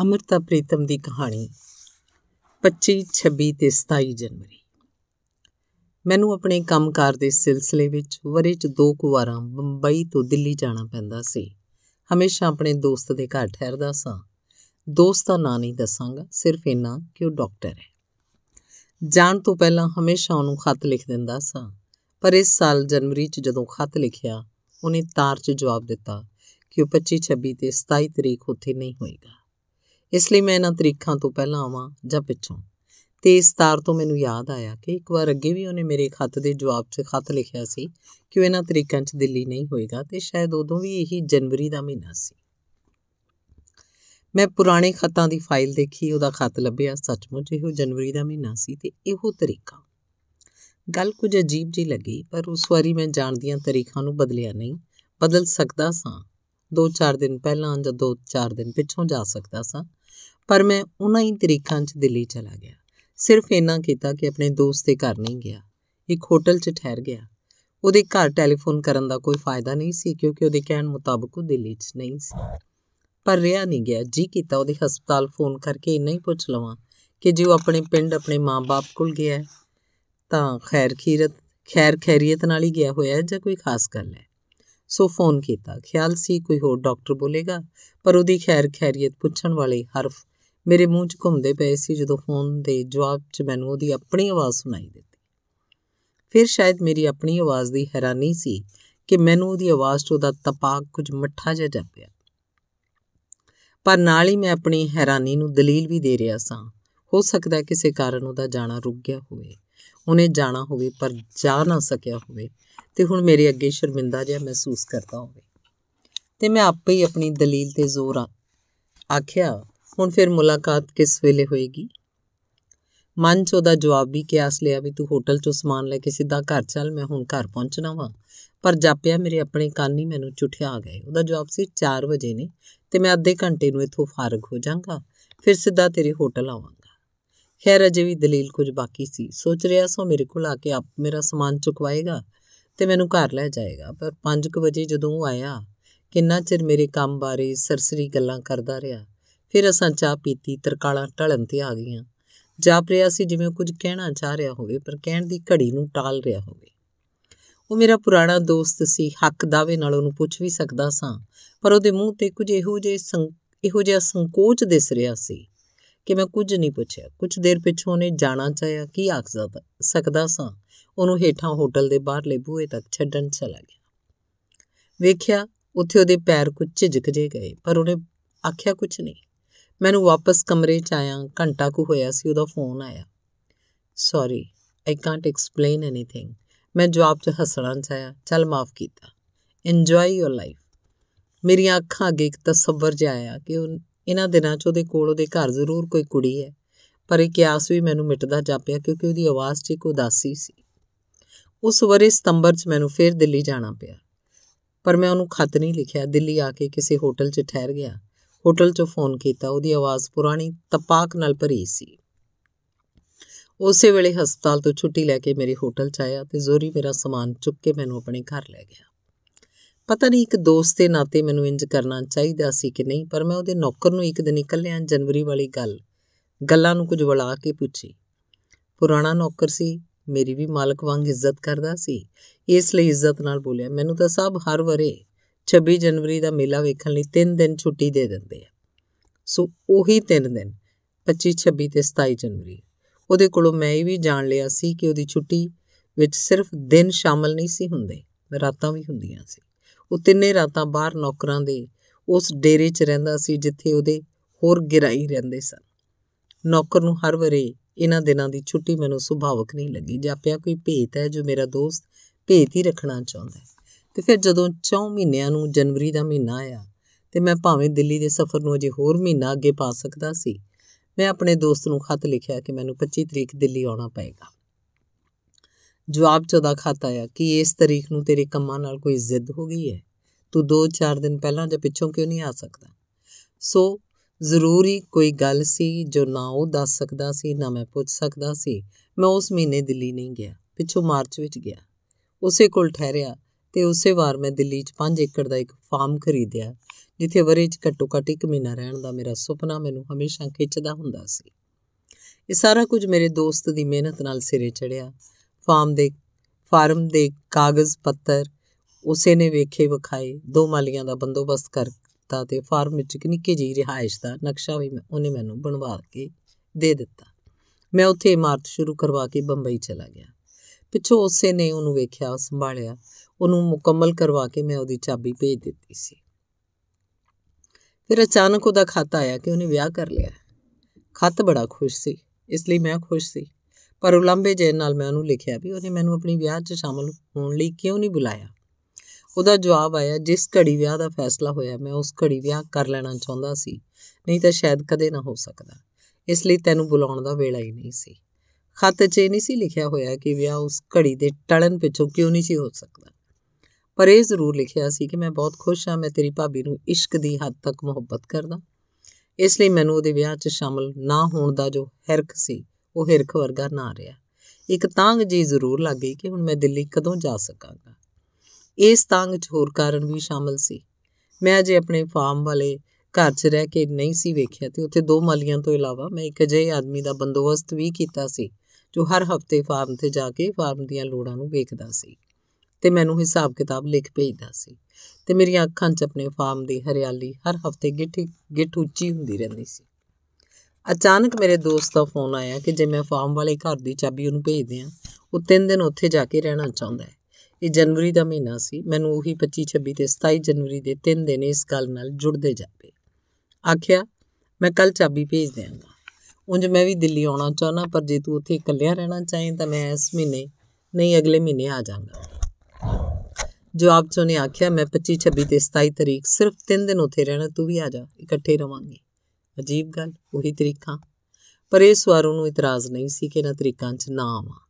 ਅਮਰਤਾ ਪ੍ਰੀਤਮ ਦੀ ਕਹਾਣੀ 25 26 ਤੇ 27 ਜਨਵਰੀ ਮੈਨੂੰ ਆਪਣੇ ਕੰਮਕਾਰ ਦੇ ਸਿਲਸਿਲੇ ਵਿੱਚ ਵਰੇ 'ਚ ਦੋ ਕੁ ਵਾਰਾਂ ਬੰਬਈ ਤੋਂ ਦਿੱਲੀ ਜਾਣਾ ਪੈਂਦਾ ਸੀ ਹਮੇਸ਼ਾ ਆਪਣੇ ਦੋਸਤ ਦੇ ਘਰ ਠਹਿਰਦਾ ਸਾਂ ਦੋਸਤ ਦਾ ਨਾਂ ਨਹੀਂ ਦੱਸਾਂਗਾ ਸਿਰਫ ਇਹਨਾਂ ਕਿ ਉਹ ਡਾਕਟਰ ਹੈ ਜਾਣ ਤੋਂ ਪਹਿਲਾਂ ਹਮੇਸ਼ਾ ਉਹਨੂੰ ਖੱਤ ਲਿਖ ਦਿੰਦਾ ਸਾਂ ਪਰ ਇਸ ਸਾਲ ਜਨਵਰੀ 'ਚ ਜਦੋਂ ਖੱਤ ਲਿਖਿਆ ਉਹਨੇ ਤਾਰ 'ਚ ਜਵਾਬ ਦਿੱਤਾ ਕਿ ਉਹ 25 26 ਤੇ 27 ਤਰੀਕ ਉੱਥੇ ਨਹੀਂ ਹੋਏਗਾ ਇਸ ਲਈ ਮੈਂ ਇਹਨਾਂ ਤਰੀਕਾਂ ਤੋਂ ਪਹਿਲਾਂ ਆਵਾਂ ਜਾਂ ਪਿੱਛੋਂ ਤੇ ਇਸ ਤਾਰ ਤੋਂ ਮੈਨੂੰ ਯਾਦ ਆਇਆ ਕਿ ਇੱਕ ਵਾਰ ਅੱਗੇ ਵੀ ਉਹਨੇ ਮੇਰੇ ਖੱਤ ਦੇ ਜਵਾਬ 'ਚ ਖੱਤ ਲਿਖਿਆ ਸੀ ਕਿ ਉਹ ਇਹਨਾਂ ਤਰੀਕਾਂ 'ਚ ਦਿੱਲੀ ਨਹੀਂ ਹੋਏਗਾ ਤੇ ਸ਼ਾਇਦ ਉਦੋਂ ਵੀ ਇਹੀ ਜਨਵਰੀ ਦਾ ਮਹੀਨਾ ਸੀ ਮੈਂ ਪੁਰਾਣੇ ਖੱਤਾਂ ਦੀ ਫਾਈਲ ਦੇਖੀ ਉਹਦਾ ਖੱਤ ਲੱਭਿਆ ਸੱਚਮੁੱਚ ਇਹੋ ਜਨਵਰੀ ਦਾ ਮਹੀਨਾ ਸੀ ਤੇ ਇਹੋ ਤਰੀਕਾ ਗੱਲ ਕੁਝ ਅਜੀਬ ਜੀ ਲੱਗੀ ਪਰ ਉਸ ਵਾਰੀ ਮੈਂ ਜਾਣਦੀਆਂ ਤਰੀਕਾਂ ਨੂੰ ਬਦਲਿਆ ਨਹੀਂ ਬਦਲ ਸਕਦਾ ਸਾਂ 2-4 ਦਿਨ ਪਹਿਲਾਂ ਜਾਂ 2-4 ਦਿਨ ਪਿੱਛੋਂ ਜਾ ਸਕਦਾ ਸਾਂ ਪਰ ਮੈਂ ਉਹਨਾਂ ਹੀ ਤਰੀਕਾਂ 'ਚ ਦਿੱਲੀ ਚਲਾ ਗਿਆ ਸਿਰਫ ਇਹਨਾਂ ਕੀਤਾ ਕਿ ਆਪਣੇ ਦੋਸਤ ਦੇ ਘਰ ਨਹੀਂ ਗਿਆ ਇੱਕ ਹੋਟਲ 'ਚ ਠਹਿਰ ਗਿਆ ਉਹਦੇ ਘਰ ਟੈਲੀਫੋਨ ਕਰਨ ਦਾ ਕੋਈ ਫਾਇਦਾ ਨਹੀਂ ਸੀ ਕਿਉਂਕਿ ਉਹਦੇ ਕਹਿਣ ਮੁਤਾਬਕ ਉਹ ਦਿੱਲੀ 'ਚ ਨਹੀਂ ਸੀ ਪਰ ਰਿਆ ਨਹੀਂ ਗਿਆ ਜੀ ਕੀਤਾ ਉਹਦੇ ਹਸਪਤਾਲ ਫੋਨ ਕਰਕੇ ਇੰਨਾ ਹੀ ਪੁੱਛ ਲਵਾਂ ਕਿ ਜੇ ਉਹ ਆਪਣੇ ਪਿੰਡ ਆਪਣੇ ਮਾਪੇ ਕੋਲ ਗਿਆ ਤਾਂ ਖੈਰ ਖੀਰਤ ਖੈਰ ਖੈਰੀਅਤ ਨਾਲ ਹੀ ਗਿਆ ਹੋਇਆ ਜਾਂ ਕੋਈ ਖਾਸ ਗੱਲ ਹੈ ਸੋ ਫੋਨ ਕੀਤਾ ਖਿਆਲ ਸੀ ਕੋਈ ਹੋਰ ਡਾਕਟਰ ਬੋਲੇਗਾ ਪਰ ਉਹਦੀ ਖੈਰ ਖੈਰੀਅਤ ਪੁੱਛਣ ਵਾਲੇ ਹਰਫ ਮੇਰੇ ਮੂੰਹ 'ਚ ਘੁੰਮਦੇ ਪਏ ਸੀ ਜਦੋਂ ਫੋਨ ਦੇ ਜਵਾਬ 'ਚ ਮੈਨੂੰ ਉਹਦੀ ਆਪਣੀ ਆਵਾਜ਼ ਸੁਣਾਈ ਦਿੱਤੀ ਫਿਰ ਸ਼ਾਇਦ ਮੇਰੀ ਆਪਣੀ ਆਵਾਜ਼ ਦੀ ਹੈਰਾਨੀ ਸੀ ਕਿ ਮੈਨੂੰ ਉਹਦੀ ਆਵਾਜ਼ 'ਚ ਉਹਦਾ ਤਪਾਕ ਕੁਝ ਮੱਠਾ ਜਿਹਾ ਜਾਪਿਆ ਪਰ ਨਾਲ ਹੀ ਮੈਂ ਆਪਣੀ ਹੈਰਾਨੀ ਨੂੰ ਦਲੀਲ ਵੀ ਦੇ ਰਿਹਾ ਸਾਂ ਹੋ ਸਕਦਾ ਕਿਸੇ ਕਾਰਨ ਉਹਦਾ ਜਾਣਾ ਰੁਕ ਗਿਆ ਹੋਵੇ ਉਹਨੇ ਜਾਣਾ ਹੋਵੇ ਪਰ ਜਾ ਨਾ ਸਕਿਆ ਹੋਵੇ ਤੇ ਹੁਣ ਮੇਰੇ ਅੱਗੇ ਸ਼ਰਮਿੰਦਾ ਜਿਹਾ ਮਹਿਸੂਸ ਕਰਦਾ ਹੋਵੇ ਤੇ ਮੈਂ ਆਪੇ ਹੀ ਆਪਣੀ ਦਲੀਲ ਤੇ ਜ਼ੋਰ ਆਖਿਆ ਹੁਣ ਫਿਰ ਮੁਲਾਕਾਤ ਕਿਸ ਵੇਲੇ ਹੋਏਗੀ ਮਨ ਚ ਉਹਦਾ ਜਵਾਬ ਵੀ ਕਿਆਸ ਲਿਆ ਵੀ ਤੂੰ ਹੋਟਲ ਚੋਂ ਸਮਾਨ ਲੈ ਕੇ ਸਿੱਧਾ ਘਰ ਚੱਲ ਮੈਂ ਹੁਣ ਘਰ ਪਹੁੰਚਣਾ ਵਾਂ ਪਰ ਜਾਪਿਆ ਮੇਰੇ ਆਪਣੇ ਕੰਨ ਹੀ ਮੈਨੂੰ ਝੁੱਠਿਆ ਆ ਗਏ ਉਹਦਾ ਜਵਾਬ ਸੀ 4 ਵਜੇ ਨੇ ਤੇ ਮੈਂ ਅੱਧੇ ਘੰਟੇ ਨੂੰ ਇੱਥੋਂ ਫਾਰਗ ਹੋ ਜਾਾਂਗਾ ਫਿਰ ਸਿੱਧਾ ਤੇਰੇ ਹੋਟਲ ਆਵਾਂਗਾ ਖੈਰ ਅਜੇ ਵੀ ਦਲੀਲ ਕੁਝ ਬਾਕੀ ਸੀ ਸੋਚ ਰਿਹਾ ਸੋ ਮੇਰੇ ਕੋਲ ਆ ਕੇ ਆਪ ਮੇਰਾ ਸਮਾਨ ਚੁਕਵਾਏਗਾ ਤੇ ਮੈਨੂੰ ਘਰ ਲੈ ਜਾਏਗਾ ਪਰ 5 ਵਜੇ ਜਦੋਂ ਉਹ ਆਇਆ ਕਿੰਨਾ ਚਿਰ ਮੇਰੇ ਕੰਮ ਬਾਰੇ ਸਰਸਰੀ ਗੱਲਾਂ ਕਰਦਾ ਰਿਹਾ ਫਿਰ ਅਸਾਂ ਚਾਹ ਪੀਤੀ ਤਰਕਾਲਾਂ ਢਲਣ ਤੇ ਆ ਗਈਆਂ ਜਾਪ ਰਿਹਾ ਸੀ ਜਿਵੇਂ ਕੁਝ ਕਹਿਣਾ ਚਾਹ ਰਿਹਾ ਹੋਵੇ ਪਰ ਕਹਿਣ ਦੀ ਘੜੀ ਨੂੰ ਟਾਲ ਰਿਹਾ ਹੋਵੇ ਉਹ ਮੇਰਾ ਪੁਰਾਣਾ ਦੋਸਤ ਸੀ ਹੱਕ ਦਾਵੇ ਨਾਲ ਉਹਨੂੰ ਪੁੱਛ ਵੀ ਸਕਦਾ ਸਾਂ ਪਰ ਉਹਦੇ ਮੂੰਹ ਤੇ ਕੁਝ ਇਹੋ ਜਿਹੇ ਇਹੋ ਜਿਹਾ ਸੰਕੋਚ ਦਿਸ ਰਿਹਾ ਸੀ ਕਿ ਮੈਂ ਕੁਝ ਨਹੀਂ ਪੁੱਛਿਆ ਕੁਝ ਦੇਰ ਪਿਛੋਂ ਨੇ ਜਾਣਾ ਚਾਹਿਆ ਕੀ ਆਖ ਸਕਦਾ ਸਾਂ ਉਹਨੂੰ ਹੇਠਾਂ ਹੋਟਲ ਦੇ ਬਾਹਰਲੇ ਬੂਹੇ ਤੱਕ ਛੱਡਣ ਚਲਾ ਗਿਆ ਵੇਖਿਆ ਉੱਥੇ ਉਹਦੇ ਪੈਰ ਕੁਝ ਝਿਜਕ ਜੇ ਗਏ ਪਰ ਉਹਨੇ ਆਖਿਆ ਕੁਝ ਨਹੀਂ ਮੈਨੂੰ ਵਾਪਸ ਕਮਰੇ 'ਚ ਆਇਆ ਘੰਟਾ ਕੁ ਹੋਇਆ ਸੀ ਉਹਦਾ ਫੋਨ ਆਇਆ sorry I can't explain anything ਮੈਂ ਜਵਾਬ 'ਚ ਹੱਸਣਾ ਚਾਹਿਆ ਚੱਲ ਮਾਫ ਕੀਤਾ ਇੰਜੋਏ ਯੋਰ ਲਾਈਫ ਮੇਰੀਆਂ ਅੱਖਾਂ ਅੱਗੇ ਇੱਕ ਤਸੱਵਰ ਜਿਹਾ ਆਇਆ ਕਿ ਉਹ ਇਹਨਾਂ ਦਿਨਾਂ 'ਚ ਉਹਦੇ ਕੋਲ ਉਹਦੇ ਘਰ ਜ਼ਰੂਰ ਕੋਈ ਕੁੜੀ ਹੈ ਪਰ ਇਹ ਕਿਆਸ ਵੀ ਮੈਨੂੰ ਮਿਟਦਾ ਜਾਪਿਆ ਕਿਉਂਕਿ ਉਹਦੀ ਆਵਾਜ਼ 'ਚ ਇੱਕ ਉਦਾਸੀ ਸੀ ਉਸ ਵਰੇ ਸਤੰਬਰ 'ਚ ਮੈਨੂੰ ਫੇਰ ਦਿੱਲੀ ਜਾਣਾ ਪਿਆ ਪਰ ਮੈਂ ਉਹਨੂੰ ਖੱਤ ਨਹੀਂ ਲਿਖਿਆ ਦਿੱਲੀ ਆ ਕੇ ਕਿਸੇ ਹੋਟਲ 'ਚ ਠਹਿਰ ਗਿਆ ਹੋਟਲ 'ਚ ਫੋਨ ਕੀਤਾ ਉਹਦੀ ਆਵਾਜ਼ ਪੁਰਾਣੀ ਤਪਾਕ ਨਾਲ ਭਰੀ ਸੀ ਉਸੇ ਵੇਲੇ ਹਸਪਤਾਲ ਤੋਂ ਛੁੱਟੀ ਲੈ ਕੇ ਮੇਰੇ ਹੋਟਲ 'ਚ ਆਇਆ ਤੇ ਜ਼ੋਰੀ ਮੇਰਾ ਸਮਾਨ ਚੁੱਕ ਕੇ ਮੈਨੂੰ ਆਪਣੇ ਘਰ ਲੈ ਗਿਆ ਪਤਾ ਨਹੀਂ ਇੱਕ ਦੋਸਤ ਦੇ ਨਾਤੇ ਮੈਨੂੰ ਇੰਜ ਕਰਨਾ ਚਾਹੀਦਾ ਸੀ ਕਿ ਨਹੀਂ ਪਰ ਮੈਂ ਉਹਦੇ ਨੌਕਰ ਨੂੰ ਇੱਕ ਦਿਨ ਇਕੱਲਿਆਂ ਜਨਵਰੀ ਵਾਲੀ ਗੱਲ ਗੱਲਾਂ ਨੂੰ ਕੁਝ ਵਲਾ ਕੇ ਪੁੱਛੀ ਪੁਰਾਣਾ ਨੌਕਰ ਸੀ ਮੇਰੀ ਵੀ ਮਾਲਕ ਵਾਂਗ ਇੱਜ਼ਤ ਕਰਦਾ ਸੀ ਇਸ ਲਈ ਇੱਜ਼ਤ ਨਾਲ ਬੋਲਿਆ ਮੈਨੂੰ ਤਾਂ ਸਭ ਹਰ ਵਰੇ 26 ਜਨਵਰੀ ਦਾ ਮੇਲਾ ਵੇਖਣ ਲਈ 3 ਦਿਨ ਛੁੱਟੀ ਦੇ ਦਿੰਦੇ ਆ ਸੋ ਉਹੀ 3 ਦਿਨ 25 26 ਤੇ 27 ਜਨਵਰੀ ਉਹਦੇ ਕੋਲੋਂ ਮੈਂ ਇਹ ਵੀ ਜਾਣ ਲਿਆ ਸੀ ਕਿ ਉਹਦੀ ਛੁੱਟੀ ਵਿੱਚ ਸਿਰਫ ਦਿਨ ਸ਼ਾਮਲ ਨਹੀਂ ਸੀ ਹੁੰਦੇ ਰਾਤਾਂ ਵੀ ਹੁੰਦੀਆਂ ਸੀ ਉਹ ਤਿੰਨੇ ਰਾਤਾਂ ਬਾਹਰ ਨੌਕਰਾਂ ਦੇ ਉਸ ਡੇਰੇ 'ਚ ਰਹਿੰਦਾ ਸੀ ਜਿੱਥੇ ਉਹਦੇ ਹੋਰ ਗਿਰਾਈ ਰਹਿੰਦੇ ਸਨ ਨੌਕਰ ਨੂੰ ਹਰ ਵਾਰੇ ਇਹਨਾਂ ਦਿਨਾਂ ਦੀ ਛੁੱਟੀ ਮੈਨੂੰ ਸੁਭਾਵਕ ਨਹੀਂ ਲੱਗੀ ਜਾਪਿਆ ਕੋਈ ਭੇਤ ਹੈ ਜੋ ਮੇਰਾ ਦੋਸਤ ਭੇਤ ਹੀ ਰੱਖਣਾ ਚਾਹੁੰਦਾ ਹੈ ਤੇ ਫਿਰ ਜਦੋਂ 4 ਮਹੀਨਿਆਂ ਨੂੰ ਜਨਵਰੀ ਦਾ ਮਹੀਨਾ ਆਇਆ ਤੇ ਮੈਂ ਭਾਵੇਂ ਦਿੱਲੀ ਦੇ ਸਫ਼ਰ ਨੂੰ ਅਜੇ ਹੋਰ ਮਹੀਨਾ ਅੱਗੇ ਪਾ ਸਕਦਾ ਸੀ ਮੈਂ ਆਪਣੇ ਦੋਸਤ ਨੂੰ ਖਤ ਲਿਖਿਆ ਕਿ ਮੈਨੂੰ 25 ਤਰੀਕ ਦਿੱਲੀ ਆਉਣਾ ਪਏਗਾ ਜਵਾਬ ਚ ਉਹਦਾ ਖਤ ਆਇਆ ਕਿ ਇਸ ਤਰੀਕ ਨੂੰ ਤੇਰੇ ਕੰਮਾਂ ਨਾਲ ਕੋਈ ਜ਼ਿੱਦ ਹੋ ਗਈ ਹੈ ਤੂੰ 2-4 ਦਿਨ ਪਹਿਲਾਂ ਜਾਂ ਪਿੱਛੋਂ ਕਿਉਂ ਨਹੀਂ ਆ ਸਕਦਾ ਸੋ ਜ਼ਰੂਰੀ ਕੋਈ ਗੱਲ ਸੀ ਜੋ ਨਾ ਉਹ ਦੱਸ ਸਕਦਾ ਸੀ ਨਾ ਮੈਂ ਪੁੱਛ ਸਕਦਾ ਸੀ ਮੈਂ ਉਸ ਮਹੀਨੇ ਦਿੱਲੀ ਨਹੀਂ ਗਿਆ ਪਿੱਛੋਂ ਮਾਰਚ ਵਿੱਚ ਗਿਆ ਉਸੇ ਕੋਲ ਠਹਿਰਿਆ ਤੇ ਉਸੇ ਵਾਰ ਮੈਂ ਦਿੱਲੀ 'ਚ 5 ਏਕੜ ਦਾ ਇੱਕ ਫਾਰਮ ਖਰੀਦਿਆ ਜਿੱਥੇ ਵਰੇ 'ਚ ਘੱਟੋ ਘੱਟ ਇੱਕ ਮਹੀਨਾ ਰਹਿਣ ਦਾ ਮੇਰਾ ਸੁਪਨਾ ਮੈਨੂੰ ਹਮੇਸ਼ਾ ਖਿੱਚਦਾ ਹੁੰਦਾ ਸੀ ਇਹ ਸਾਰਾ ਕੁਝ ਮੇਰੇ ਦੋਸਤ ਦੀ ਮਿਹਨਤ ਨਾਲ ਸਿਰੇ ਚੜਿਆ ਫਾਰਮ ਦੇ ਫਾਰਮ ਦੇ ਕਾਗਜ਼ ਪੱਤਰ ਉਸੇ ਨੇ ਵੇਖੇ ਵਿਖਾਏ ਦੋ ਮਾਲੀਆਂ ਦਾ ਬੰਦੋਬਸਤ ਕਰ ਦਿੱਤਾ ਤੇ ਫਾਰਮ ਵਿੱਚ ਇੱਕ ਨਿੱਕੀ ਜਿਹੀ ਰਿਹਾਇਸ਼ ਦਾ ਨਕਸ਼ਾ ਵੀ ਉਹਨੇ ਮੈਨੂੰ ਬਣਵਾ ਕੇ ਦੇ ਦਿੱਤਾ ਮੈਂ ਉੱਥੇ ਇਮਾਰਤ ਸ਼ੁਰੂ ਕਰਵਾ ਕੇ ਬੰਬਈ ਚਲਾ ਗਿਆ ਪਿੱਛੋਂ ਉਸੇ ਨੇ ਉਹਨੂੰ ਵੇਖਿਆ ਸੰਭਾਲਿਆ ਉਹਨੂੰ ਮੁਕੰਮਲ ਕਰਵਾ ਕੇ ਮੈਂ ਉਹਦੀ ਚਾਬੀ ਭੇਜ ਦਿੱਤੀ ਸੀ ਫਿਰ ਅਚਾਨਕ ਉਹਦਾ ਖਤ ਆਇਆ ਕਿ ਉਹਨੇ ਵਿਆਹ ਕਰ ਲਿਆ ਖਤ ਬੜਾ ਖੁਸ਼ ਸੀ ਇਸ ਲਈ ਮੈਂ ਖੁਸ਼ ਸੀ ਪਰ ਉਲੰਬੇ ਜੈਨ ਨਾਲ ਮੈਂ ਉਹਨੂੰ ਲਿਖਿਆ ਵੀ ਉਹਨੇ ਮੈਨੂੰ ਆਪਣੀ ਵਿਆਹ 'ਚ ਸ਼ਾਮਲ ਹੋਣ ਲਈ ਕਿਉਂ ਨਹੀਂ ਬੁਲਾਇਆ ਉਹਦਾ ਜਵਾਬ ਆਇਆ ਜਿਸ ਘੜੀ ਵਿਆਹ ਦਾ ਫੈਸਲਾ ਹੋਇਆ ਮੈਂ ਉਸ ਘੜੀ ਵਿਆਹ ਕਰ ਲੈਣਾ ਚਾਹੁੰਦਾ ਸੀ ਨਹੀਂ ਤਾਂ ਸ਼ਾਇਦ ਕਦੇ ਨਾ ਹੋ ਸਕਦਾ ਇਸ ਲਈ ਤੈਨੂੰ ਬੁਲਾਉਣ ਦਾ ਵੇਲਾ ਹੀ ਨਹੀਂ ਸੀ ਖਤ 'ਚ ਇਹ ਨਹੀਂ ਸੀ ਲਿਖਿਆ ਹੋਇਆ ਕਿ ਵਿਆਹ ਉਸ ਘੜੀ ਦੇ ਟਲਣ ਪਿੱਛੋਂ ਕਿਉਂ ਨਹੀਂ ਸੀ ਹੋ ਸਕਦਾ ਪਰ ਇਹ ਜ਼ਰੂਰ ਲਿਖਿਆ ਸੀ ਕਿ ਮੈਂ ਬਹੁਤ ਖੁਸ਼ ਹਾਂ ਮੈਂ ਤੇਰੀ ਭਾਬੀ ਨੂੰ ਇਸ਼ਕ ਦੀ ਹੱਦ ਤੱਕ ਮੁਹੱਬਤ ਕਰਦਾ ਇਸ ਲਈ ਮੈਨੂੰ ਉਹਦੇ ਵਿਆਹ 'ਚ ਸ਼ਾਮਲ ਨਾ ਹੋਣ ਦਾ ਜੋ ਹਿਰਖ ਸੀ ਉਹ ਹਿਰਖ ਵਰਗਾ ਨਾ ਰਿਹਾ ਇੱਕ ਤਾਂਗ ਜੀ ਜ਼ਰੂਰ ਲੱਗ ਗਈ ਕਿ ਹੁਣ ਮੈਂ ਦਿੱਲੀ ਕਦੋਂ ਜਾ ਸਕਾਂਗਾ ਇਸ ਤੰਗ 'ਚ ਹੋਰ ਕਾਰਨ ਵੀ ਸ਼ਾਮਲ ਸੀ ਮੈਂ ਅਜੇ ਆਪਣੇ ਫਾਰਮ ਵਾਲੇ ਘਰ 'ਚ ਰਹਿ ਕੇ ਨਹੀਂ ਸੀ ਵੇਖਿਆ ਤੇ ਉੱਥੇ ਦੋ ਮਾਲੀਆਂ ਤੋਂ ਇਲਾਵਾ ਮੈਂ ਇੱਕ ਅਜੇ ਆਦਮੀ ਦਾ ਬੰਦੋਬਸਤ ਵੀ ਕੀਤਾ ਸੀ ਜੋ ਹਰ ਹਫਤੇ ਫਾਰਮ ਤੇ ਜਾ ਕੇ ਫਾਰਮ ਦੀਆਂ ਲੋੜਾਂ ਨੂੰ ਵੇਖਦਾ ਸੀ ਤੇ ਮੈਨੂੰ ਹਿਸਾਬ ਕਿਤਾਬ ਲਿਖ ਭੇਜਦਾ ਸੀ ਤੇ ਮੇਰੀਆਂ ਅੱਖਾਂ 'ਚ ਆਪਣੇ ਫਾਰਮ ਦੀ ਹਰਿਆਲੀ ਹਰ ਹਫਤੇ ਗਿੱਠ ਗਿੱਠ ਉੱਚੀ ਹੁੰਦੀ ਰਹਿੰਦੀ ਸੀ ਅਚਾਨਕ ਮੇਰੇ ਦੋਸਤ ਦਾ ਫੋਨ ਆਇਆ ਕਿ ਜੇ ਮੈਂ ਫਾਰਮ ਵਾਲੇ ਘਰ ਦੀ ਚਾਬੀ ਉਹਨੂੰ ਭੇਜ ਦਿਆਂ ਉਹ ਤਿੰਨ ਦਿਨ ਉੱਥੇ ਜਾ ਕੇ ਰਹਿਣਾ ਚਾਹੁੰਦਾ ਹੈ ਇਹ ਜਨਵਰੀ ਦਾ ਮਹੀਨਾ ਸੀ ਮੈਨੂੰ ਉਹੀ 25 26 ਤੇ 27 ਜਨਵਰੀ ਦੇ ਤਿੰਨ ਦਿਨ ਇਸ ਗੱਲ ਨਾਲ ਜੁੜਦੇ ਜਾਂਦੇ ਆਖਿਆ ਮੈਂ ਕੱਲ ਚਾਬੀ ਭੇਜ ਦਿਆਂਗਾ ਉੰਜ ਮੈਂ ਵੀ ਦਿੱਲੀ ਆਉਣਾ ਚਾਹਨਾ ਪਰ ਜੇ ਤੂੰ ਉੱਥੇ ਇਕੱਲਿਆ ਰਹਿਣਾ ਚਾਹੇ ਤਾਂ ਮੈਂ ਇਸ ਮਹੀਨੇ ਨਹੀਂ ਅਗਲੇ ਮਹੀਨੇ ਆ ਜਾਵਾਂਗਾ ਜਵਾਬ ਚ ਆਖਿਆ ਮੈਂ 25 26 ਤੇ 27 ਤਰੀਕ ਸਿਰਫ 3 ਦਿਨ ਉੱਥੇ ਰਹਿਣਾ ਤੂੰ ਵੀ ਆ ਜਾ ਇਕੱਠੇ ਰਵਾਂਗੇ ਅਜੀਬ ਗੱਲ ਉਹੀ ਤਰੀਕਾਂ ਪਰ ਇਸ ਵਾਰ ਉਹਨੂੰ ਇਤਰਾਜ਼ ਨਹੀਂ ਸੀ ਕਿ ਨਾ ਤਰੀਕਾਂ 'ਚ ਨਾ ਆਵਾਂ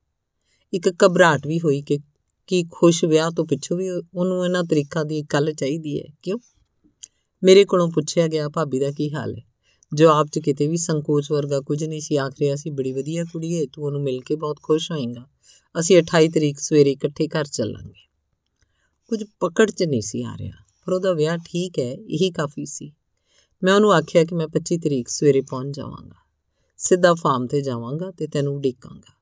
ਇੱਕ ਘਬਰਾਟ ਵੀ ਹੋਈ ਕਿ ਕਿ ਖੁਸ਼ ਵਿਆਹ ਤੋਂ ਪਿੱਛੋਂ ਵੀ ਉਹਨੂੰ ਇਹਨਾਂ ਤਰੀਕਾ ਦੀ ਕੱਲ ਚਾਹੀਦੀ ਹੈ ਕਿਉਂ ਮੇਰੇ ਕੋਲੋਂ ਪੁੱਛਿਆ ਗਿਆ ਭਾਬੀ ਦਾ ਕੀ ਹਾਲ ਹੈ ਜਵਾਬ 'ਚ ਕਿਤੇ ਵੀ ਸੰਕੋਚ ਵਰਗਾ ਕੁਝ ਨਹੀਂ ਸੀ ਆਖ ਰਿਹਾ ਸੀ ਬੜੀ ਵਧੀਆ ਕੁੜੀ ਹੈ ਤੂੰ ਉਹਨੂੰ ਮਿਲ ਕੇ ਬਹੁਤ ਖੁਸ਼ ਹੋਏਗਾ ਅਸੀਂ 28 ਤਰੀਕ ਸਵੇਰੇ ਇਕੱਠੇ ਘਰ ਚੱਲਾਂਗੇ ਕੁਝ ਪਕੜ 'ਚ ਨਹੀਂ ਸੀ ਆ ਰਿਹਾ ਪਰ ਉਹਦਾ ਵਿਆਹ ਠੀਕ ਹੈ ਇਹੀ ਕਾਫੀ ਸੀ ਮੈਂ ਉਹਨੂੰ ਆਖਿਆ ਕਿ ਮੈਂ 25 ਤਰੀਕ ਸਵੇਰੇ ਪਹੁੰਚ ਜਾਵਾਂਗਾ ਸਿੱਧਾ ਫਾਰਮ ਤੇ ਜਾਵਾਂਗਾ ਤੇ ਤੈਨੂੰ ਡੇਕਾਂਗਾ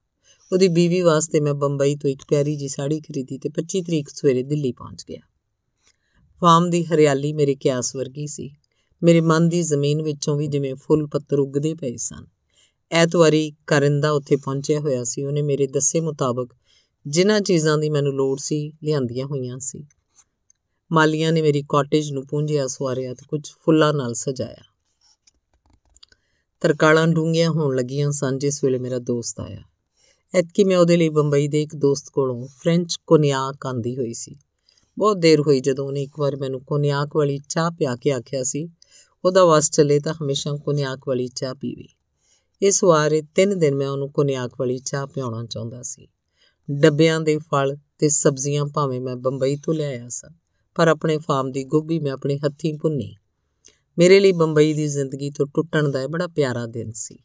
ਉਹਦੀ ਬੀਵੀ ਵਾਸਤੇ ਮੈਂ ਬੰਬਈ ਤੋਂ ਇੱਕ ਪਿਆਰੀ ਜੀ ਸਾੜੀ ਖਰੀਦੀ ਤੇ 25 ਤਰੀਕ ਸਵੇਰੇ ਦਿੱਲੀ ਪਹੁੰਚ ਗਿਆ ਫਾਰਮ ਦੀ ਹਰਿਆਲੀ ਮੇਰੇ ਕਿਆਸ ਵਰਗੀ ਸੀ ਮੇਰੇ ਮਨ ਦੀ ਜ਼ਮੀਨ ਵਿੱਚੋਂ ਵੀ ਜਿਵੇਂ ਫੁੱਲ ਪੱਤਰ ਉੱਗਦੇ ਪਏ ਸਨ ਐਤਵਾਰੀ ਕਰਿੰਦਾ ਉੱਥੇ ਪਹੁੰਚਿਆ ਹੋਇਆ ਸੀ ਉਹਨੇ ਮੇਰੇ ਦੱਸੇ ਮੁਤਾਬਕ ਜਿਨ੍ਹਾਂ ਚੀਜ਼ਾਂ ਦੀ ਮੈਨੂੰ ਲੋੜ ਸੀ ਲਿਆਂਦੀਆਂ ਹੋਈਆਂ ਸੀ ਮਾਲੀਆਂ ਨੇ ਮੇਰੀ ਕਾਟੇਜ ਨੂੰ ਪੂੰਝਿਆ ਸਵਾਰਿਆ ਤੇ ਕੁਝ ਫੁੱਲਾਂ ਨਾਲ ਸਜਾਇਆ ਤਰਕਾਲਾਂ ਡੂੰਗੀਆਂ ਹੋਣ ਲੱਗੀਆਂ ਸਨ ਜਿਸ ਵੇਲੇ ਮੇਰਾ ਦੋਸਤ ਆਇਆ ਐਤਕੀ ਮੈਂ ਉਹਦੇ ਲਈ ਬੰਬਈ ਦੇ ਇੱਕ ਦੋਸਤ ਕੋਲੋਂ ਫ੍ਰੈਂਚ ਕੋਨਿਆਕ ਆਂਦੀ ਹੋਈ ਸੀ ਬਹੁਤ ਦੇਰ ਹੋਈ ਜਦੋਂ ਉਹਨੇ ਇੱਕ ਵਾਰ ਮੈਨੂੰ ਕੋਨਿਆਕ ਵਾਲੀ ਚਾਹ ਪਿਆ ਕੇ ਆਖਿਆ ਸੀ ਉਹਦਾ ਵਾਸ ਚੱਲੇ ਤਾਂ ਹਮੇਸ਼ਾ ਕੋਨਿਆਕ ਵਾਲੀ ਚਾਹ ਪੀਵੇ ਇਸ ਵਾਰੇ ਤਿੰਨ ਦਿਨ ਮੈਂ ਉਹਨੂੰ ਕੋਨਿਆਕ ਵਾਲੀ ਚਾਹ ਪਿਉਣਾ ਚਾਹੁੰਦਾ ਸੀ ਡੱਬਿਆਂ ਦੇ ਫਲ ਤੇ ਸਬਜ਼ੀਆਂ ਭਾਵੇਂ ਮੈਂ ਬੰਬਈ ਤੋਂ ਲਿਆਇਆ ਸਾਂ ਪਰ ਆਪਣੇ ਫਾਰਮ ਦੀ ਗੋਭੀ ਮੈਂ ਆਪਣੇ ਹੱਥੀਂ ਭੁੰਨੀ ਮੇਰੇ ਲਈ ਬੰਬਈ ਦੀ ਜ਼ਿੰਦਗੀ ਤੋਂ ਟੁੱਟਣ ਦਾ ਇਹ ਬੜਾ ਪਿਆਰਾ ਦਿਨ ਸੀ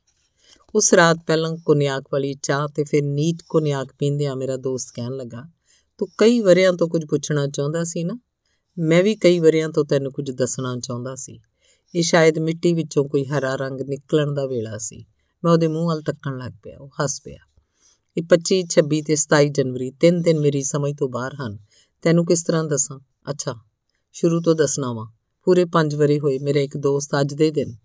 ਉਸ ਰਾਤ ਪਹਿਲਾਂ ਕੁਨਿਆਕ ਵਾਲੀ ਚਾਹ ਤੇ ਫਿਰ ਨੀਟ ਪੀਂਦੇ ਪੀਂਦਿਆਂ ਮੇਰਾ ਦੋਸਤ ਕਹਿਣ ਲੱਗਾ ਤੂੰ ਕਈ ਵਰਿਆਂ ਤੋਂ ਕੁਝ ਪੁੱਛਣਾ ਚਾਹੁੰਦਾ ਸੀ ਨਾ ਮੈਂ ਵੀ ਕਈ ਵਰਿਆਂ ਤੋਂ ਤੈਨੂੰ ਕੁਝ ਦੱਸਣਾ ਚਾਹੁੰਦਾ ਸੀ ਇਹ ਸ਼ਾਇਦ ਮਿੱਟੀ ਵਿੱਚੋਂ ਕੋਈ ਹਰਾ ਰੰਗ ਨਿਕਲਣ ਦਾ ਵੇਲਾ ਸੀ ਮੈਂ ਉਹਦੇ ਮੂੰਹ ਵੱਲ ਤੱਕਣ ਲੱਗ ਪਿਆ ਉਹ ਹੱਸ ਪਿਆ ਇਹ 25 26 ਤੇ 27 ਜਨਵਰੀ ਤਿੰਨ ਦਿਨ ਮੇਰੀ ਸਮਝ ਤੋਂ ਬਾਹਰ ਹਨ ਤੈਨੂੰ ਕਿਸ ਤਰ੍ਹਾਂ ਦੱਸਾਂ ਅੱਛਾ ਸ਼ੁਰੂ ਤੋਂ ਦੱਸਣਾ ਵਾ ਪੂਰੇ 5 ਵਰੇ ਹੋਏ ਮੇਰੇ ਇੱਕ ਦੋਸਤ ਅੱਜ ਦੇ ਦਿਨ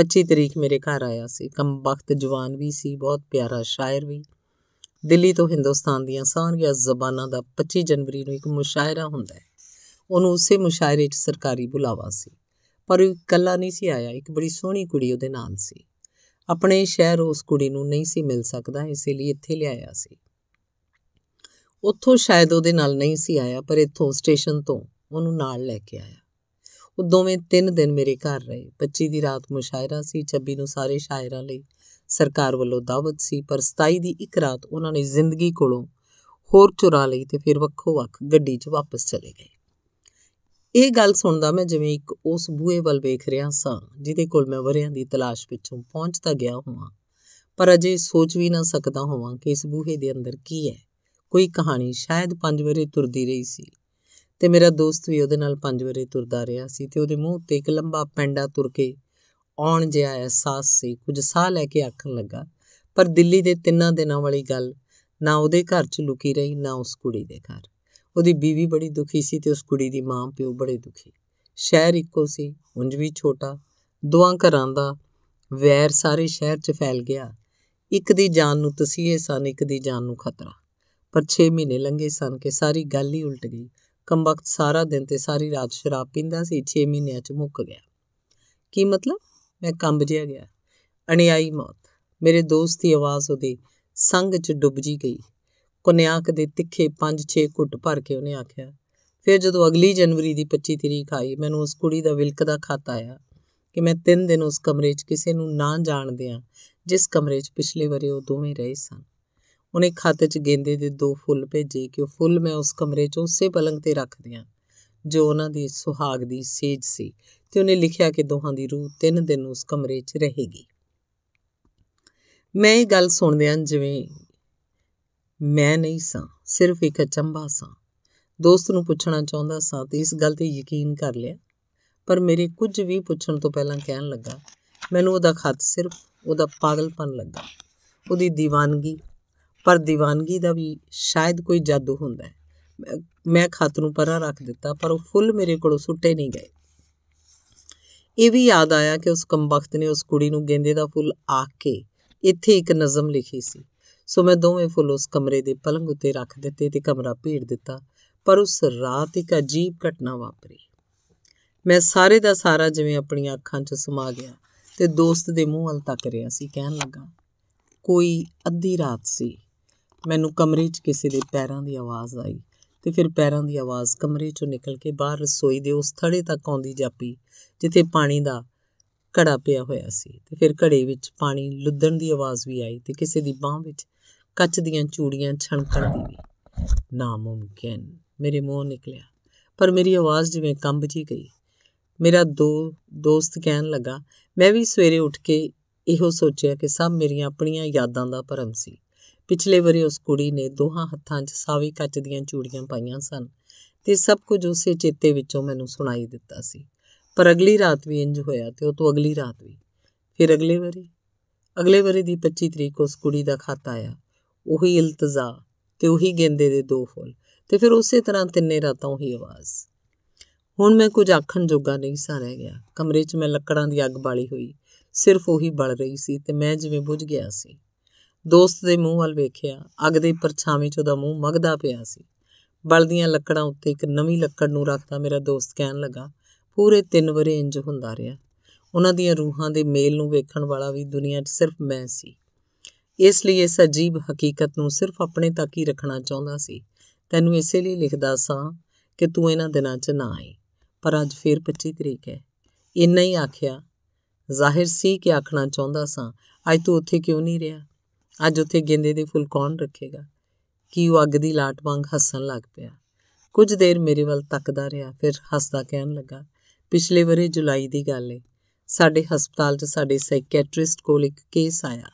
25 ਤਰੀਕ ਮੇਰੇ ਘਰ ਆਇਆ ਸੀ ਕਮਬਖਤ ਜਵਾਨ ਵੀ ਸੀ ਬਹੁਤ ਪਿਆਰਾ ਸ਼ਾਇਰ ਵੀ ਦਿੱਲੀ ਤੋਂ ਹਿੰਦੁਸਤਾਨ ਦੀਆਂ ਸਾਰੀਆਂ ਜ਼ਬਾਨਾਂ ਦਾ 25 ਜਨਵਰੀ ਨੂੰ ਇੱਕ ਮੁਸ਼ਾਇਰਾ ਹੁੰਦਾ ਹੈ ਉਹਨੂੰ ਉਸੇ ਮੁਸ਼ਾਇਰੇ 'ਚ ਸਰਕਾਰੀ ਬੁਲਾਵਾ ਸੀ ਪਰ ਇਕੱਲਾ ਨਹੀਂ ਸੀ ਆਇਆ ਇੱਕ ਬੜੀ ਸੋਹਣੀ ਕੁੜੀ ਉਹਦੇ ਨਾਲ ਸੀ ਆਪਣੇ ਸ਼ਹਿਰ ਉਸ ਕੁੜੀ ਨੂੰ ਨਹੀਂ ਸੀ ਮਿਲ ਸਕਦਾ ਇਸੇ ਲਈ ਇੱਥੇ ਲਿਆਇਆ ਸੀ ਉੱਥੋਂ ਸ਼ਾਇਦ ਉਹਦੇ ਨਾਲ ਨਹੀਂ ਸੀ ਆਇਆ ਪਰ ਇੱਥੋਂ ਸਟੇਸ਼ਨ ਤੋਂ ਉਹਨੂੰ ਨਾਲ ਲੈ ਕੇ ਆਇਆ ਉਹ ਦੋਵੇਂ ਤਿੰਨ ਦਿਨ ਮੇਰੇ ਘਰ ਰਹੇ 25 ਦੀ ਰਾਤ ਮੁਸ਼ਾਇਰਾ ਸੀ 26 ਨੂੰ ਸਾਰੇ ਸ਼ਾਇਰਾਂ ਲਈ ਸਰਕਾਰ ਵੱਲੋਂ ਦਾਵਤ ਸੀ ਪਰ 27 ਦੀ ਇੱਕ ਰਾਤ ਉਹਨਾਂ ਨੇ ਜ਼ਿੰਦਗੀ ਕੋਲੋਂ ਹੋਰ ਚੁਰਾ ਲਈ ਤੇ ਫਿਰ ਵੱਖੋ ਵੱਖ ਗੱਡੀ 'ਚ ਵਾਪਸ ਚਲੇ ਗਏ ਇਹ ਗੱਲ ਸੁਣਦਾ ਮੈਂ ਜਿਵੇਂ ਇੱਕ ਉਸ ਬੂਹੇ ਵੱਲ ਵੇਖ ਰਿਹਾ ਸਾਂ ਜਿਹਦੇ ਕੋਲ ਮੈਂ ਵਰਿਆਂ ਦੀ ਤਲਾਸ਼ ਵਿੱਚੋਂ ਪਹੁੰਚਦਾ ਗਿਆ ਹਾਂ ਪਰ ਅਜੇ ਸੋਚ ਵੀ ਨਾ ਸਕਦਾ ਹੋਵਾਂ ਕਿ ਇਸ ਬੂਹੇ ਦੇ ਅੰਦਰ ਕੀ ਹੈ ਕੋਈ ਕਹਾਣੀ ਸ਼ਾਇਦ 5 ਵਰੇ ਤੁਰਦੀ ਰਹੀ ਸੀ ਤੇ ਮੇਰਾ ਦੋਸਤ ਵੀ ਉਹਦੇ ਨਾਲ ਪੰਜ ਵਰੇ ਤੁਰਦਾ ਰਿਹਾ ਸੀ ਤੇ ਉਹਦੇ ਮੂੰਹ ਤੇ ਇੱਕ ਲੰਬਾ ਪੈਂਡਾ ਤੁਰ ਕੇ ਆਉਣ ਜਿਹਾ ਅਹਿਸਾਸ ਸੀ ਕੁਝ ਸਾਹ ਲੈ ਕੇ ਆਖਣ ਲੱਗਾ ਪਰ ਦਿੱਲੀ ਦੇ ਤਿੰਨਾਂ ਦਿਨਾਂ ਵਾਲੀ ਗੱਲ ਨਾ ਉਹਦੇ ਘਰ 'ਚ ਲੁਕੀ ਰਹੀ ਨਾ ਉਸ ਕੁੜੀ ਦੇ ਘਰ ਉਹਦੀ ਬੀਵੀ ਬੜੀ ਦੁਖੀ ਸੀ ਤੇ ਉਸ ਕੁੜੀ ਦੀ ਮਾਂ ਪਿਓ ਬੜੇ ਦੁਖੀ ਸ਼ਹਿਰ ਇੱਕੋ ਸੀ ਉਂਝ ਵੀ ਛੋਟਾ ਦੋਆਂ ਘਰਾਂ ਦਾ ਵੈਰ ਸਾਰੇ ਸ਼ਹਿਰ 'ਚ ਫੈਲ ਗਿਆ ਇੱਕ ਦੀ ਜਾਨ ਨੂੰ ਤਸੀਹੇ ਸਨ ਇੱਕ ਦੀ ਜਾਨ ਨੂੰ ਖਤਰਾ ਪਰ 6 ਮਹੀਨੇ ਲੰਘੇ ਸਨ ਕਿ ਸਾਰੀ ਗੱਲ ਹੀ ਉਲਟ ਗਈ ਕੰਬਖਤ ਸਾਰਾ ਦਿਨ ਤੇ ਸਾਰੀ ਰਾਤ ਸ਼ਰਾਬ ਪੀਂਦਾ ਸੀ 6 ਮਹੀਨਿਆਂ 'ਚ ਮੁੱਕ ਗਿਆ ਕੀ ਮਤਲਬ ਮੈਂ ਕੰਬ ਜਿਆ ਗਿਆ ਅਣਿਆਈ ਮੌਤ ਮੇਰੇ ਦੋਸਤ ਦੀ ਆਵਾਜ਼ ਉਹਦੇ ਸੰਗ 'ਚ ਡੁੱਬ ਜੀ ਗਈ ਕੁਨਿਆਕ ਦੇ ਤਿੱਖੇ 5-6 ਘੁੱਟ ਭਰ ਕੇ ਉਹਨੇ ਆਖਿਆ ਫਿਰ ਜਦੋਂ ਅਗਲੀ ਜਨਵਰੀ ਦੀ 25 ਤਰੀਕ ਆਈ ਮੈਨੂੰ ਉਸ ਕੁੜੀ ਦਾ ਵਿਲਕ ਦਾ ਖਾਤਾ ਆਇਆ ਕਿ ਮੈਂ 3 ਦਿਨ ਉਸ ਕਮਰੇ 'ਚ ਕਿਸੇ ਨੂੰ ਨਾ ਜਾਣਦਿਆਂ ਜਿਸ ਕਮਰੇ 'ਚ ਪਿਛਲੇ ਵਾਰੇ ਉਹ ਦੋਵੇਂ ਰਹੇ ਸਨ ਉਹਨੇ ਖਾਤੇ 'ਚ ਗੇਂਦੇ ਦੇ ਦੋ ਫੁੱਲ ਭੇਜੇ ਕਿ ਉਹ ਫੁੱਲ ਮੈਂ ਉਸ ਕਮਰੇ 'ਚ ਉਸੇ ਪਲੰਗ ਤੇ ਰੱਖ ਦਿਆਂ ਜੋ ਉਹਨਾਂ ਦੀ ਸੁਹਾਗ ਦੀ ਸੇਜ ਸੀ ਤੇ ਉਹਨੇ ਲਿਖਿਆ ਕਿ ਦੋਹਾਂ ਦੀ ਰੂਹ ਤਿੰਨ ਦਿਨ ਉਸ ਕਮਰੇ 'ਚ ਰਹੇਗੀ ਮੈਂ ਇਹ ਗੱਲ ਸੁਣਦਿਆਂ ਜਿਵੇਂ ਮੈਂ ਨਹੀਂ ਸਾਂ ਸਿਰਫ ਇੱਕ ਚੰਬਾ ਸਾਂ ਦੋਸਤ ਨੂੰ ਪੁੱਛਣਾ ਚਾਹੁੰਦਾ ਸਾਂ ਤੇ ਇਸ ਗੱਲ ਤੇ ਯਕੀਨ ਕਰ ਲਿਆ ਪਰ ਮੇਰੇ ਕੁਝ ਵੀ ਪੁੱਛਣ ਤੋਂ ਪਹਿਲਾਂ ਕਹਿਣ ਲੱਗਾ ਮੈਨੂੰ ਉਹਦਾ ਖਤ ਸਿਰਫ ਉਹਦਾ ਪਾਗਲਪਨ ਲੱਗਾ ਉਹਦੀ دیਵਾਨਗੀ ਪਰ دیਵਾਨਗੀ ਦਾ ਵੀ ਸ਼ਾਇਦ ਕੋਈ ਜਾਦੂ ਹੁੰਦਾ ਹੈ ਮੈਂ ਖਤ ਨੂੰ ਪਰਾਂ ਰੱਖ ਦਿੱਤਾ ਪਰ ਉਹ ਫੁੱਲ ਮੇਰੇ ਕੋਲੋਂ ਸੁੱਟੇ ਨਹੀਂ ਗਏ ਇਹ ਵੀ ਯਾਦ ਆਇਆ ਕਿ ਉਸ ਕੰਬਖਤ ਨੇ ਉਸ ਕੁੜੀ ਨੂੰ ਗੇਂਦੇ ਦਾ ਫੁੱਲ ਆਖ ਕੇ ਇੱਥੇ ਇੱਕ ਨਜ਼ਮ ਲਿਖੀ ਸੀ ਸੋ ਮੈਂ ਦੋਵੇਂ ਫੁੱਲ ਉਸ ਕਮਰੇ ਦੇ ਪਲੰਗ ਉੱਤੇ ਰੱਖ ਦਿੱਤੇ ਤੇ ਕਮਰਾ ਭੇੜ ਦਿੱਤਾ ਪਰ ਉਸ ਰਾਤ ਇੱਕ ਅਜੀਬ ਘਟਨਾ ਵਾਪਰੀ ਮੈਂ ਸਾਰੇ ਦਾ ਸਾਰਾ ਜਿਵੇਂ ਆਪਣੀਆਂ ਅੱਖਾਂ 'ਚ ਸਮਾ ਗਿਆ ਤੇ ਦੋਸਤ ਦੇ ਮੂੰਹ ਵੱਲ ਤੱਕ ਰਿਹਾ ਸੀ ਕਹਿਣ ਲੱਗਾ ਕੋਈ ਅੱਧੀ ਰਾਤ ਸੀ ਮੈਨੂੰ ਕਮਰੇ 'ਚ ਕਿਸੇ ਦੇ ਪੈਰਾਂ ਦੀ ਆਵਾਜ਼ ਆਈ ਤੇ ਫਿਰ ਪੈਰਾਂ ਦੀ ਆਵਾਜ਼ ਕਮਰੇ 'ਚੋਂ ਨਿਕਲ ਕੇ ਬਾਹਰ ਰਸੋਈ ਦੇ ਉਸ ਥੜੇ ਤੱਕ ਆਉਂਦੀ ਜਾਪੀ ਜਿੱਥੇ ਪਾਣੀ ਦਾ ਘੜਾ ਪਿਆ ਹੋਇਆ ਸੀ ਤੇ ਫਿਰ ਘੜੇ ਵਿੱਚ ਪਾਣੀ ਲੁੱਦਣ ਦੀ ਆਵਾਜ਼ ਵੀ ਆਈ ਤੇ ਕਿਸੇ ਦੀ ਬਾਹ ਵਿੱਚ ਕੱਚ ਦੀਆਂ ਚੂੜੀਆਂ ਛਣਕਣ ਦੀ ਵੀ ਨਾਮੁਮਕਿਨ ਮੇਰੇ ਮੂੰਹ ਨਿਕਲਿਆ ਪਰ ਮੇਰੀ ਆਵਾਜ਼ ਜਿਵੇਂ ਕੰਬ ਜੀ ਗਈ ਮੇਰਾ ਦੋ ਦੋਸਤ ਕਹਿਣ ਲੱਗਾ ਮੈਂ ਵੀ ਸਵੇਰੇ ਉੱਠ ਕੇ ਇਹੋ ਸੋਚਿਆ ਕਿ ਸਭ ਮੇਰੀਆਂ ਆਪਣੀਆਂ ਯਾਦਾਂ ਦਾ ਭਰਮ ਸੀ ਪਿਛਲੇ ਵਰੇ ਉਸ ਕੁੜੀ ਨੇ ਦੋਹਾਂ ਹੱਥਾਂ 'ਚ ਸਾਵੀ ਕੱਚ ਦੀਆਂ ਚੂੜੀਆਂ ਪਾਈਆਂ ਸਨ ਤੇ ਸਭ ਕੁਝ ਉਸੇ ਚੇਤੇ ਵਿੱਚੋਂ ਮੈਨੂੰ ਸੁਣਾਈ ਦਿੱਤਾ ਸੀ ਪਰ ਅਗਲੀ ਰਾਤ ਵੀ ਇੰਜ ਹੋਇਆ ਤੇ ਉਹ ਤੋਂ ਅਗਲੀ ਰਾਤ ਵੀ ਫਿਰ ਅਗਲੇ ਵਰੇ ਅਗਲੇ ਵਰੇ ਦੀ 25 ਤਰੀਕ ਉਸ ਕੁੜੀ ਦਾ ਖਾਤਾ ਆਇਆ ਉਹੀ ਇਲਤਜ਼ਾ ਤੇ ਉਹੀ ਗੇਂਦੇ ਦੇ ਦੋ ਫੁੱਲ ਤੇ ਫਿਰ ਉਸੇ ਤਰ੍ਹਾਂ ਤਿੰਨੇ ਰਾਤਾਂ ਉਹੀ ਆਵਾਜ਼ ਹੁਣ ਮੈਂ ਕੁਝ ਆਖਣ ਜੋਗਾ ਨਹੀਂ ਸਾਂ ਰਹਿ ਗਿਆ ਕਮਰੇ 'ਚ ਮੈਂ ਲੱਕੜਾਂ ਦੀ ਅੱਗ ਬਾਲੀ ਹੋਈ ਸਿਰਫ ਉਹੀ ਬਲ ਰਹੀ ਸੀ ਤੇ ਮੈਂ ਜਿਵੇਂ ਬੁਝ ਗਿਆ ਸੀ ਦੋਸਤ ਦੇ ਮੂੰਹ ਵੱਲ ਵੇਖਿਆ ਅੱਗ ਦੇ ਪਰਛਾਵੇਂ 'ਚ ਉਹਦਾ ਮੂੰਹ ਮਗਦਾ ਪਿਆ ਸੀ ਬਲਦੀਆਂ ਲੱਕੜਾਂ ਉੱਤੇ ਇੱਕ ਨਵੀਂ ਲੱਕੜ ਨੂੰ ਰੱਖਦਾ ਮੇਰਾ ਦੋਸਤ ਕਹਿਣ ਲੱਗਾ ਪੂਰੇ 3 ਵਰੇ ਇੰਜ ਹੁੰਦਾ ਰਿਹਾ ਉਹਨਾਂ ਦੀਆਂ ਰੂਹਾਂ ਦੇ ਮੇਲ ਨੂੰ ਵੇਖਣ ਵਾਲਾ ਵੀ ਦੁਨੀਆ 'ਚ ਸਿਰਫ ਮੈਂ ਸੀ ਇਸ ਲਈ ਇਸ ਅਜੀਬ ਹਕੀਕਤ ਨੂੰ ਸਿਰਫ ਆਪਣੇ ਤੱਕ ਹੀ ਰੱਖਣਾ ਚਾਹੁੰਦਾ ਸੀ ਤੈਨੂੰ ਇਸੇ ਲਈ ਲਿਖਦਾ ਸਾਂ ਕਿ ਤੂੰ ਇਹਨਾਂ ਦਿਨਾਂ 'ਚ ਨਾ ਆਈ ਪਰ ਅੱਜ ਫੇਰ 25 ਤਰੀਕ ਹੈ ਇੰਨਾ ਹੀ ਆਖਿਆ ਜ਼ਾਹਿਰ ਸੀ ਕਿ ਆਖਣਾ ਚਾਹੁੰਦਾ ਸਾਂ ਅੱਜ ਤੂੰ ਉੱਥੇ ਕਿਉਂ ਨਹੀਂ ਰਿਹਾ ਅੱਜ ਉੱਥੇ ਗੇਂਦੇ ਦੇ ਫੁੱਲ ਕੌਣ ਰੱਖੇਗਾ ਕੀ ਉਹ ਅੱਗ ਦੀ ਲਾਟ ਵਾਂਗ ਹੱਸਣ ਲੱਗ ਪਿਆ ਕੁਝ ਦੇਰ ਮੇਰੇ ਵੱਲ ਤੱਕਦਾ ਰਿਹਾ ਫਿਰ ਹੱਸਦਾ ਕਹਿਣ ਲੱਗਾ ਪਿਛਲੇ ਵਰੇ ਜੁਲਾਈ ਦੀ ਗੱਲ ਏ ਸਾਡੇ ਹਸਪਤਾਲ 'ਚ ਸਾਡੇ ਸਾਈਕੀਆਟ੍ਰਿਸਟ ਕੋਲ ਇੱਕ ਕੇਸ ਆਇਆ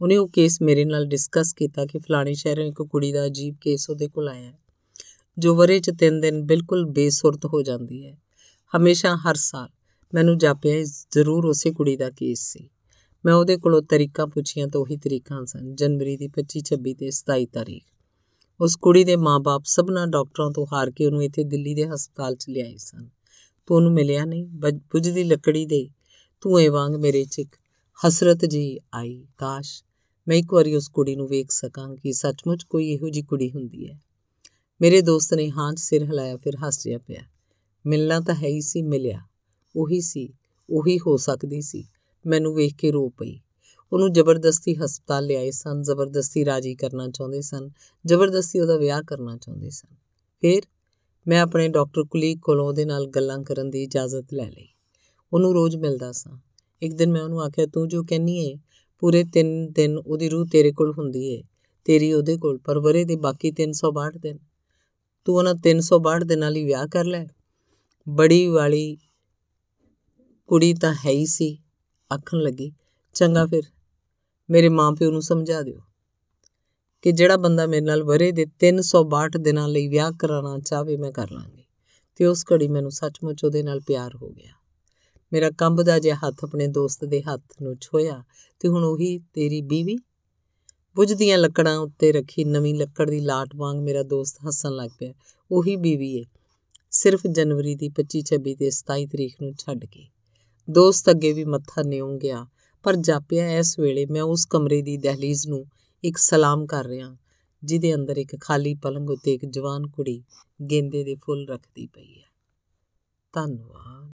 ਉਹਨੇ ਉਹ ਕੇਸ ਮੇਰੇ ਨਾਲ ਡਿਸਕਸ ਕੀਤਾ ਕਿ ਫਲਾਣੇ ਸ਼ਹਿਰੋਂ ਇੱਕ ਕੁੜੀ ਦਾ ਅਜੀਬ ਕੇਸ ਉਹਦੇ ਕੋਲ ਆਇਆ ਜੋ ਵਰੇ 'ਚ ਤਿੰਨ ਦਿਨ ਬਿਲਕੁਲ ਬੇਸੁਰਤ ਹੋ ਜਾਂਦੀ ਹੈ ਹਮੇਸ਼ਾ ਹਰ ਸਾਲ ਮੈਨੂੰ ਜਾਪਿਆ ਜ਼ਰੂਰ ਉਸੇ ਕੁੜੀ ਦਾ ਕੇਸ ਸੀ ਮੈਂ ਉਹਦੇ ਕੋਲੋਂ ਤਰੀਕਾ ਪੁੱਛਿਆ ਤਾਂ ਉਹੀ ਤਰੀਕਾ ਸਨ ਜਨਵਰੀ ਦੀ 25 26 ਤੇ 27 ਤਾਰੀਖ ਉਸ ਕੁੜੀ ਦੇ ਮਾਪੇ ਸਭਨਾ ਡਾਕਟਰਾਂ ਤੋਂ ਹਾਰ ਕੇ ਉਹਨੂੰ ਇੱਥੇ ਦਿੱਲੀ ਦੇ ਹਸਪਤਾਲ 'ਚ ਲਿਆਏ ਸਨ ਤੂੰ ਉਹਨੂੰ ਮਿਲਿਆ ਨਹੀਂ ਦੀ ਲੱਕੜੀ ਦੇ ਧੂਏ ਵਾਂਗ ਮੇਰੇ 'ਚ ਇੱਕ ਹਸਰਤ ਜੀ ਆਈ ਕਾਸ਼ ਮੈਂ ਇੱਕ ਵਾਰੀ ਉਸ ਕੁੜੀ ਨੂੰ ਵੇਖ ਸਕਾਂ ਕਿ ਸੱਚਮੁੱਚ ਕੋਈ ਇਹੋ ਜੀ ਕੁੜੀ ਹੁੰਦੀ ਹੈ ਮੇਰੇ ਦੋਸਤ ਨੇ ਹਾਂ 'ਚ ਸਿਰ ਹਿਲਾਇਆ ਫਿਰ ਹੱਸ ਜਿਹਾ ਪਿਆ ਮਿਲਣਾ ਤਾਂ ਹੈ ਹੀ ਸੀ ਮਿਲਿਆ ਉਹੀ ਸੀ ਉਹੀ ਹੋ ਸਕਦੀ ਸੀ ਮੈਨੂੰ ਵੇਖ ਕੇ ਰੋ ਪਈ ਉਹਨੂੰ ਜ਼ਬਰਦਸਤੀ ਹਸਪਤਾਲ ਲਿਆਏ ਸਨ ਜ਼ਬਰਦਸਤੀ ਰਾਜੀ ਕਰਨਾ ਚਾਹੁੰਦੇ ਸਨ ਜ਼ਬਰਦਸਤੀ ਉਹਦਾ ਵਿਆਹ ਕਰਨਾ ਚਾਹੁੰਦੇ ਸਨ ਫਿਰ ਮੈਂ ਆਪਣੇ ਡਾਕਟਰ ਕੁਲੀਗ ਕੋਲੋਂ ਉਹਦੇ ਨਾਲ ਗੱਲਾਂ ਕਰਨ ਦੀ ਇਜਾਜ਼ਤ ਲੈ ਲਈ ਉਹਨੂੰ ਰੋਜ਼ ਮਿਲਦਾ ਸਾਂ ਇੱਕ ਦਿਨ ਮੈਂ ਉਹਨੂੰ ਆਖਿਆ ਤੂੰ ਜੋ ਕਹਿਨੀ ਏ ਪੂਰੇ 3 ਦਿਨ ਉਹਦੀ ਰੂਹ ਤੇਰੇ ਕੋਲ ਹੁੰਦੀ ਏ ਤੇਰੀ ਉਹਦੇ ਕੋਲ ਪਰ ਵਰੇ ਦੇ ਬਾਕੀ 362 ਦਿਨ ਤੂੰ ਉਹਨਾਂ 362 ਦਿਨਾਂ ਲਈ ਵਿਆਹ ਕਰ ਲੈ ਬੜੀ ਵਾਲੀ ਕੁੜੀ ਤਾਂ ਹੈ ਹੀ ਸੀ ਆਖਣ ਲੱਗੀ ਚੰਗਾ ਫਿਰ ਮੇਰੇ ਮਾਪਿਓ ਨੂੰ ਸਮਝਾ ਦਿਓ ਕਿ ਜਿਹੜਾ ਬੰਦਾ ਮੇਰੇ ਨਾਲ ਵਰੇ ਦੇ 362 ਦਿਨਾਂ ਲਈ ਵਿਆਹ ਕਰਾਉਣਾ ਚਾਹਵੇ ਮੈਂ ਕਰ ਲਾਂਗੀ ਤੇ ਉਸ ਘੜੀ ਮੈਨੂੰ ਸੱਚਮੁੱਚ ਉਹਦੇ ਨਾਲ ਪਿਆਰ ਹੋ ਗਿਆ ਮੇਰਾ ਕੰਬਦਾ ਜਿਹਾ ਹੱਥ ਆਪਣੇ ਦੋਸਤ ਦੇ ਹੱਥ ਨੂੰ ਛੋਇਆ ਤੇ ਹੁਣ ਉਹੀ ਤੇਰੀ ਬੀਵੀ ਬੁਝਦੀਆਂ ਲੱਕੜਾਂ ਉੱਤੇ ਰੱਖੀ ਨਵੀਂ ਲੱਕੜ ਦੀ ਲਾਟ ਵਾਂਗ ਮੇਰਾ ਦੋਸਤ ਹੱਸਣ ਲੱਗ ਪਿਆ ਉਹੀ ਬੀਵੀ ਏ ਸਿਰਫ ਜਨਵਰੀ ਦੀ 25 26 ਤੇ 27 ਤਰੀਕ ਨੂੰ ਛੱਡ ਕੇ ਦੋਸਤ ਅੱਗੇ ਵੀ ਮੱਥਾ ਨਿਉਂ ਗਿਆ ਪਰ ਜਾਪਿਆ ਇਸ ਵੇਲੇ ਮੈਂ ਉਸ ਕਮਰੇ ਦੀ ਦਹਲੀਜ਼ ਨੂੰ ਇੱਕ ਸਲਾਮ ਕਰ ਰਿਹਾ ਜਿਹਦੇ ਅੰਦਰ ਇੱਕ ਖਾਲੀ ਪਲੰਗ ਉੱਤੇ ਇੱਕ ਜਵਾਨ ਕੁੜੀ ਗੇਂਦੇ ਦੇ ਫੁੱਲ ਰੱਖਦੀ ਪਈ ਹੈ ਧੰਨਵਾਦ